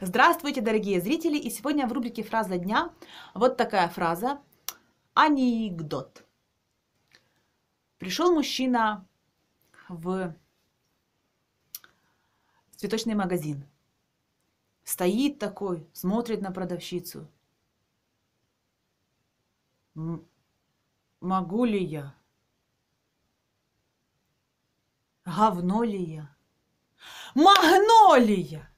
Здравствуйте, дорогие зрители! И сегодня в рубрике «Фраза дня» вот такая фраза «Анекдот». Пришел мужчина в цветочный магазин. Стоит такой, смотрит на продавщицу. могу ли я? Говно ли я? Магнолия!